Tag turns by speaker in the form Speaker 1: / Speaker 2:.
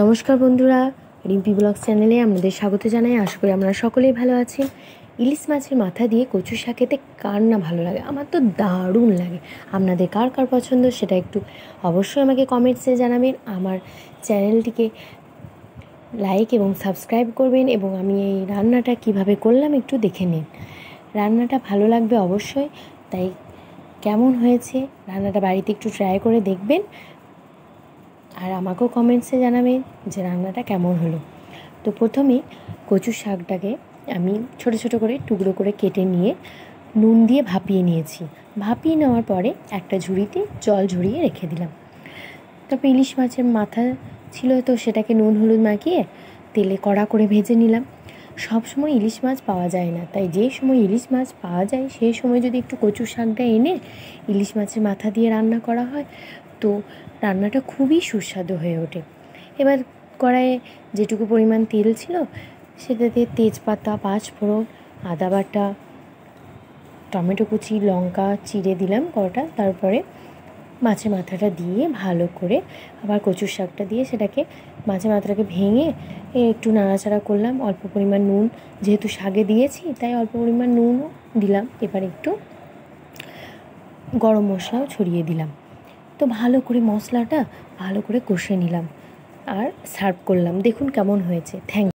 Speaker 1: নমস্কার বন্ধুরা রিম্পি ব্লগ চ্যানেলে আপনাদের স্বাগত জানাই আশা করি আমরা সকলেই ভালো আছেন ইলিশ মাছের মাথা দিয়ে কচু শাকেতে কার না ভালো লাগে আমার তো দারুণ লাগে আপনাদের কার কার পছন্দ সেটা একটু অবশ্যই আমাকে কমেন্টসে জানাবেন আমার চ্যানেলটিকে লাইক এবং সাবস্ক্রাইব করবেন এবং আমি এই রান্নাটা কিভাবে করলাম একটু দেখে নিন রান্নাটা ভালো লাগবে অবশ্যই তাই কেমন হয়েছে রান্নাটা বাড়িতে একটু ট্রাই করে দেখবেন আর আমাকেও কমেন্টসে জানাবে যে রান্নাটা কেমন হলো তো প্রথমে কচু শাকটাকে আমি ছোট ছোট করে টুকরো করে কেটে নিয়ে নুন দিয়ে ভাপিয়ে নিয়েছি ভাপিয়ে নেওয়ার পরে একটা ঝুড়িতে জল ঝরিয়ে রেখে দিলাম তারপর ইলিশ মাছের মাথা ছিল তো সেটাকে নুন হলুদ মাখিয়ে তেলে কড়া করে ভেজে নিলাম সব সময় ইলিশ মাছ পাওয়া যায় না তাই যে সময় ইলিশ মাছ পাওয়া যায় সেই সময় যদি একটু কচু শাকটা এনে ইলিশ মাছের মাথা দিয়ে রান্না করা হয় তো রান্নাটা খুবই সুস্বাদু হয়ে ওঠে এবার কড়াইয়ে যেটুকু পরিমাণ তেল ছিল সেটাতে তেজপাতা পাঁচফোড়ন আদা বাটা টমেটো কুচি লঙ্কা চিড়ে দিলাম কটা তারপরে মাছের মাথাটা দিয়ে ভালো করে আবার কচুর শাকটা দিয়ে সেটাকে মাছের মাথাটাকে ভেঙে একটু নাড়াচাড়া করলাম অল্প পরিমাণ নুন যেহেতু শাকে দিয়েছি তাই অল্প পরিমাণ নুনও দিলাম এবার একটু গরম মশলাও ছড়িয়ে দিলাম তো ভালো করে মশলাটা ভালো করে কষে নিলাম আর সার্ভ করলাম দেখুন কেমন হয়েছে থ্যাংক